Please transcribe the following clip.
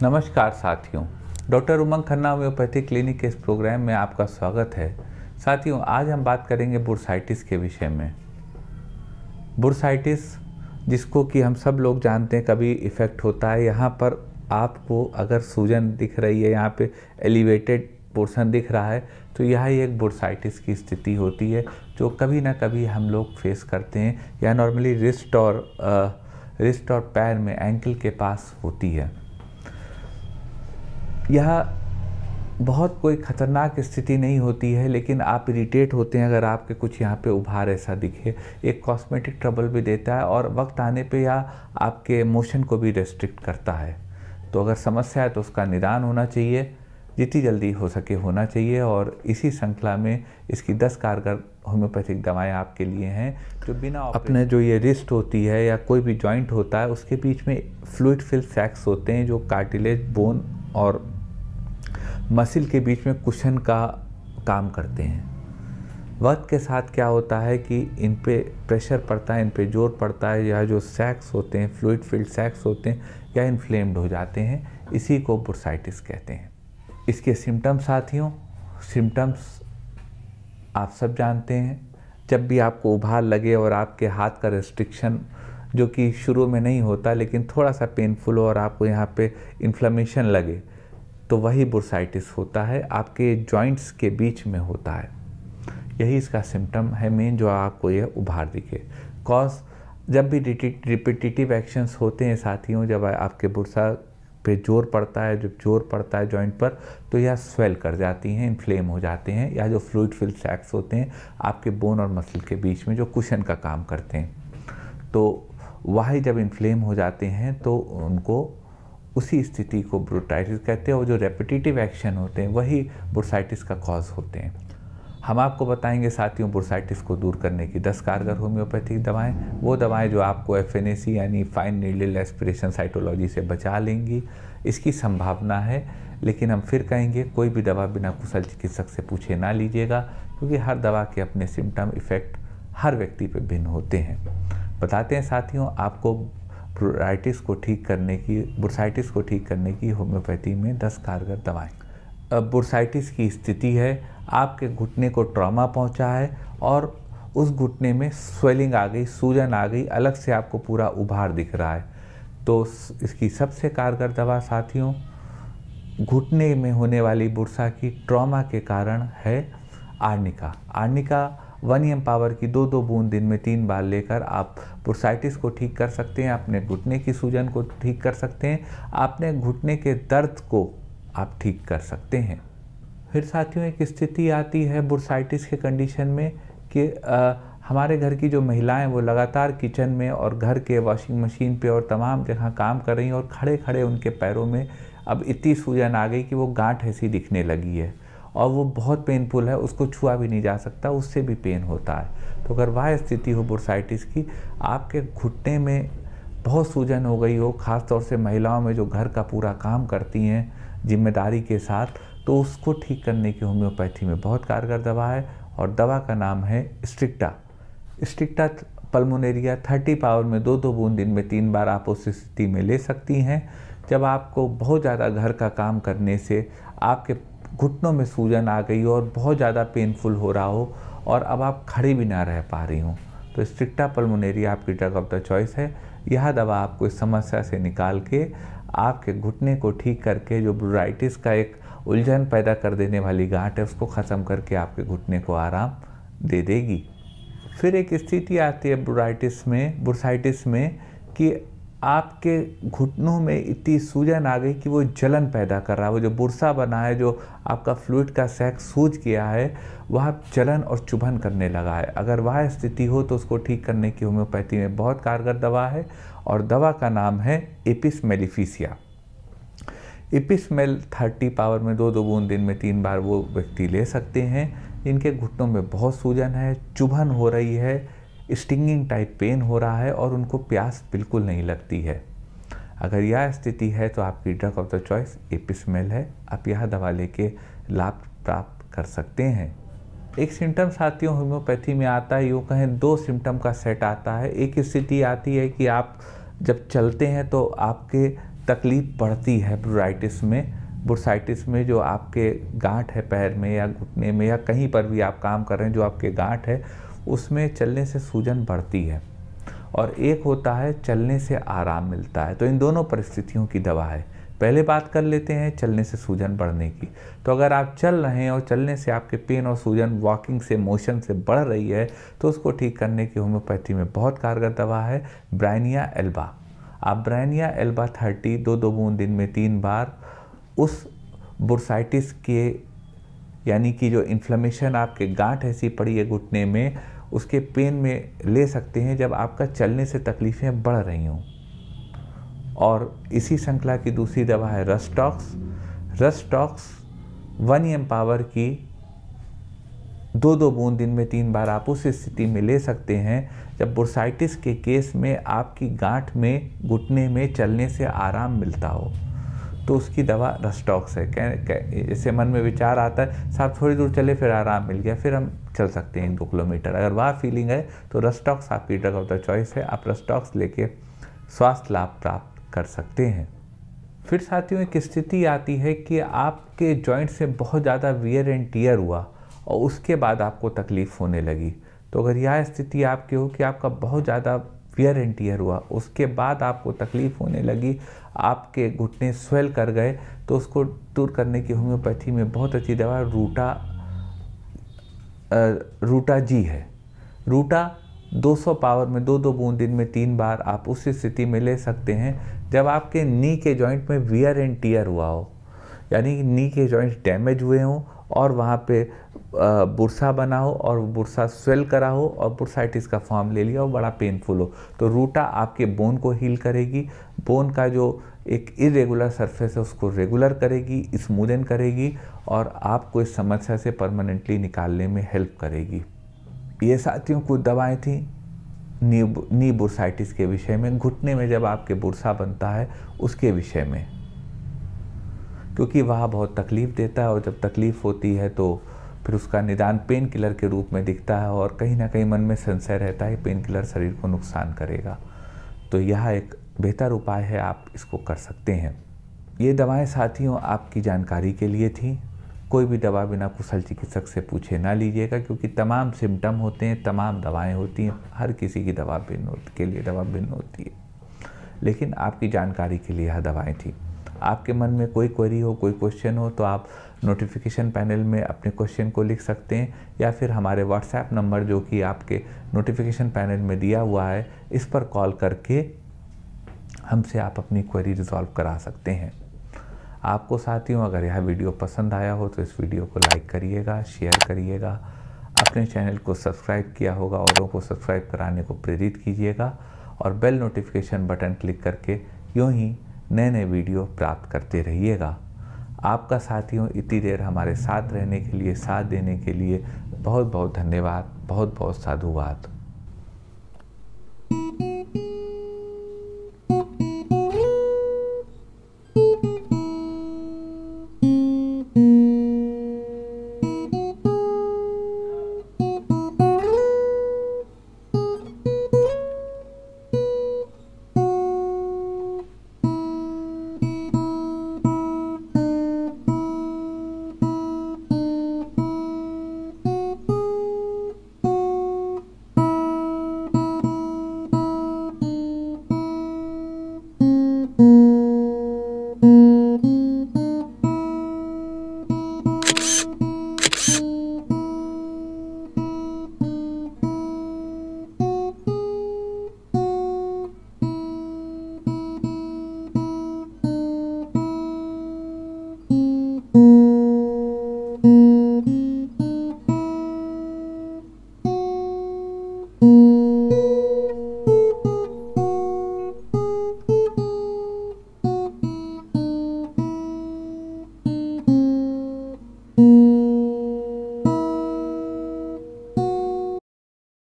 नमस्कार साथियों doctor Umang Khanna homoeopathy clinic के इस प्रोग्राम में आपका स्वागत है साथियों आज हम बात करेंगे बुरसाइटिस के विषय में बुरसाइटिस जिसको कि हम सब लोग जानते हैं कभी इफ़ेक्ट होता है यहाँ पर आपको अगर सूजन दिख रही है यहाँ पे एलिवेटेड पोर्सन दिख रहा है तो यह एक बोर्साइटिस की स्थिति होती है जो कभी ना कभी हम लोग फेस करते हैं या नॉर्मली रिस्ट और रिस्ट और पैर में एंकल के पास होती है यह बहुत कोई ख़तरनाक स्थिति नहीं होती है लेकिन आप इरीटेट होते हैं अगर आपके कुछ यहाँ पे उभार ऐसा दिखे एक कॉस्मेटिक ट्रबल भी देता है और वक्त आने पे यह आपके मोशन को भी रेस्ट्रिक्ट करता है तो अगर समस्या है तो उसका निदान होना चाहिए जितनी जल्दी हो सके होना चाहिए और इसी श्रृंखला में इसकी दस कारगर होम्योपैथिक दवाएं आपके लिए हैं जो बिना अपने जो ये रिस्ट होती है या कोई भी जॉइंट होता है उसके बीच में फ्लूड फिल सैक्स होते हैं जो कार्टिलेज बोन और मसिल के बीच में कुशन का काम करते हैं वक्त के साथ क्या होता है कि इन पे प्रेशर पड़ता है इन पे जोर पड़ता है या जो सैक्स होते हैं फ्लूड फिल्ड सैक्स होते हैं या इन्फ्लेम्ड हो जाते हैं इसी को बुरसाइटिस कहते हैं इसके सिम्टम्स साथियों सिम्टम्स आप सब जानते हैं जब भी आपको उभार लगे और आपके हाथ का रेस्ट्रिक्शन जो कि शुरू में नहीं होता लेकिन थोड़ा सा पेनफुल हो और आपको यहाँ पे इन्फ्लमेशन लगे तो वही बुरसाइटिस होता है आपके जॉइंट्स के बीच में होता है यही इसका सिम्टम है मेन जो आपको यह उभार दिखे कॉज जब भी रिपीटिटिव एक्शंस होते हैं साथियों जब आपके बुरसा पे जोर पड़ता है जब जोर पड़ता है जॉइंट पर तो यह स्वेल कर जाती हैं इन्फ्लेम हो जाते हैं या जो फ्लूड फिल सैक्स होते हैं आपके बोन और मसल के बीच में जो कुशन का काम करते हैं तो वह जब इन्फ्लेम हो जाते हैं तो उनको उसी स्थिति को ब्रोटाइटिस कहते हैं और जो रेपिटेटिव एक्शन होते हैं वही ब्रोसाइटिस का कॉज होते हैं हम आपको बताएंगे साथियों बुरसाइटिस को दूर करने की दस कारगर होम्योपैथिक दवाएं वो दवाएं जो आपको एफ यानी फाइन नीडल एस्पिरेशन साइटोलॉजी से बचा लेंगी इसकी संभावना है लेकिन हम फिर कहेंगे कोई भी दवा बिना कुशल चिकित्सक से पूछे ना लीजिएगा क्योंकि हर दवा के अपने सिम्टम इफ़ेक्ट हर व्यक्ति पर भिन्न होते हैं बताते हैं साथियों आपको ब्रोराइटिस को ठीक करने की बुरसाइटिस को ठीक करने की होम्योपैथी में दस कारगर दवाएँ बुरसाइटिस की स्थिति है आपके घुटने को ट्रॉमा पहुंचा है और उस घुटने में स्वेलिंग आ गई सूजन आ गई अलग से आपको पूरा उभार दिख रहा है तो इसकी सबसे कारगर दवा साथियों घुटने में होने वाली बुरसा की ट्रॉमा के कारण है arnica arnica one M power की दो दो बूंद दिन में तीन बार लेकर आप बुरसाइटिस को ठीक कर सकते हैं अपने घुटने की सूजन को ठीक कर सकते हैं अपने घुटने के दर्द को आप ठीक कर सकते हैं फिर साथियों एक स्थिति आती है बुरसाइटिस के कंडीशन में कि आ, हमारे घर की जो महिलाएं वो लगातार किचन में और घर के वॉशिंग मशीन पे और तमाम जगह काम कर रही हैं और खड़े खड़े उनके पैरों में अब इतनी सूजन आ गई कि वो गांठ ऐसी दिखने लगी है और वो बहुत पेनफुल है उसको छुआ भी नहीं जा सकता उससे भी पेन होता है तो अगर वह स्थिति हो बुरसाइटिस की आपके घुटने में बहुत सूजन हो गई हो ख़ासतौर से महिलाओं में जो घर का पूरा काम करती हैं जिम्मेदारी के साथ तो उसको ठीक करने की होम्योपैथी में बहुत कारगर दवा है और दवा का नाम है sticta sticta pulmonaria thirty power में दो दो बूंद दिन में तीन बार आप उस स्थिति में ले सकती हैं जब आपको बहुत ज़्यादा घर का काम करने से आपके घुटनों में सूजन आ गई हो और बहुत ज़्यादा पेनफुल हो रहा हो और अब आप खड़ी भी ना रह पा रही हूँ तो स्ट्रिक्टा पल्मोनेरिया आपकी ड्रग ऑफ द चॉइस है यह दवा आपको इस समस्या से निकाल के आपके घुटने को ठीक करके जो ब्रोराइटिस का एक उलझन पैदा कर देने वाली गांठ है उसको ख़त्म करके आपके घुटने को आराम दे देगी फिर एक स्थिति आती है बुराइटिस में ब्रोसाइटिस में कि आपके घुटनों में इतनी सूजन आ गई कि वो जलन पैदा कर रहा है वो जो बुरसा बना है जो आपका फ्लूड का सैक सूज गया है वह जलन और चुभन करने लगा है अगर वह स्थिति हो तो उसको ठीक करने की होम्योपैथी में बहुत कारगर दवा है और दवा का नाम है apis mellifica apis mel thirty power में दो दो बूंद दिन में तीन बार वो व्यक्ति ले सकते हैं इनके घुटनों में बहुत सूजन है चुभन हो रही है स्टिंगिंग टाइप पेन हो रहा है और उनको प्यास बिल्कुल नहीं लगती है अगर यह स्थिति है तो आपकी drug of the choice apis mel है आप यह दवा लेके लाभ प्राप्त कर सकते हैं एक सिम्टम साथियों होम्योपैथी में आता है यूँ कहें दो सिम्टम का सेट आता है एक स्थिति आती है कि आप जब चलते हैं तो आपके तकलीफ पड़ती है ब्रोराइटिस में ब्रोसाइटिस में जो आपके गांठ है पैर में या घुटने में या कहीं पर भी आप काम कर रहे हैं जो आपके गांठ है उसमें चलने से सूजन बढ़ती है और एक होता है चलने से आराम मिलता है तो इन दोनों परिस्थितियों की दवा है पहले बात कर लेते हैं चलने से सूजन बढ़ने की तो अगर आप चल रहे हैं और चलने से आपके पेन और सूजन वॉकिंग से मोशन से बढ़ रही है तो उसको ठीक करने की होम्योपैथी में बहुत कारगर दवा है ब्राइनिया एल्बा आप ब्रैनिया एल्बा थर्टी दो दो बूंद दिन में तीन बार उस बुरसाइटिस के यानी कि जो इन्फ्लेमेशन आपके गांठ ऐसी पड़ी है घुटने में उसके पेन में ले सकते हैं जब आपका चलने से तकलीफ़ें बढ़ रही हों और इसी श्रृंखला की दूसरी दवा है rhus tox rhus tox one M power की दो दो बूंद दिन में तीन बार आप उस स्थिति में ले सकते हैं जब बुरसाइटिस के केस में आपकी गांठ में घुटने में चलने से आराम मिलता हो तो उसकी दवा रस्टॉक्स है कह, इससे मन में विचार आता है साहब थोड़ी दूर चले फिर आराम मिल गया फिर हम चल सकते हैं दो किलोमीटर अगर वह फीलिंग है तो रस्टॉक्स आपकी ड्रग ऑफ द चॉइस है आप रस्टॉक्स लेके स्वास्थ्य लाभ प्राप्त कर सकते हैं फिर साथियों एक स्थिति आती है कि आपके जॉइंट से बहुत ज़्यादा वियर एंड टीयर हुआ और उसके बाद आपको तकलीफ़ होने लगी तो अगर यह स्थिति आपकी हो कि आपका बहुत ज़्यादा वियर एंड टीयर हुआ उसके बाद आपको तकलीफ़ होने लगी आपके घुटने स्वेल कर गए तो उसको दूर करने की होम्योपैथी में बहुत अच्छी दवा रूटा रूटा जी है रूटा 200 पावर में दो दो बूंद दिन में तीन बार आप उस स्थिति में ले सकते हैं जब आपके नी के जॉइंट में वियर एंड टीयर हुआ हो यानी नी के जॉइंट डैमेज हुए हों और वहाँ पे बुरसा बना हो और बुरसा स्वेल करा हो और बुरसाइटिस का फॉर्म ले लिया हो बड़ा पेनफुल हो तो रूटा आपके बोन को हील करेगी बोन का जो एक इरेगुलर सरफेस है उसको रेगुलर करेगी स्मूदन करेगी और आपको इस समस्या से परमानेंटली निकालने में हेल्प करेगी ये साथियों कुछ दवाएं थी नी नी बुरसाइटिस के विषय में घुटने में जब आपके बुरसा बनता है उसके विषय में क्योंकि वह बहुत तकलीफ़ देता है और जब तकलीफ़ होती है तो फिर उसका निदान पेन किलर के रूप में दिखता है और कहीं ना कहीं मन में संशय रहता है पेन किलर शरीर को नुकसान करेगा तो यह एक बेहतर उपाय है आप इसको कर सकते हैं ये दवाएं साथियों आपकी जानकारी के लिए थी कोई भी दवा बिना कुशल चिकित्सक से पूछे ना लीजिएगा क्योंकि तमाम सिम्टम होते हैं तमाम दवाएं होती हैं हर किसी की दवा भिन्न होती के लिए दवा भिन्न होती है लेकिन आपकी जानकारी के लिए यह दवाएं थी आपके मन में कोई क्वेरी हो कोई क्वेश्चन हो तो आप नोटिफिकेशन पैनल में अपने क्वेश्चन को लिख सकते हैं या फिर हमारे व्हाट्सएप नंबर जो कि आपके नोटिफिकेशन पैनल में दिया हुआ है इस पर कॉल करके हमसे आप अपनी क्वेरी रिजॉल्व करा सकते हैं आपको साथियों अगर यह वीडियो पसंद आया हो तो इस वीडियो को लाइक करिएगा शेयर करिएगा अपने चैनल को सब्सक्राइब किया होगा औरों को सब्सक्राइब कराने को प्रेरित कीजिएगा और बेल नोटिफिकेशन बटन क्लिक करके यूँ ही नए नए वीडियो प्राप्त करते रहिएगा आपका साथियों इतनी देर हमारे साथ रहने के लिए साथ देने के लिए बहुत बहुत धन्यवाद बहुत बहुत साधुवाद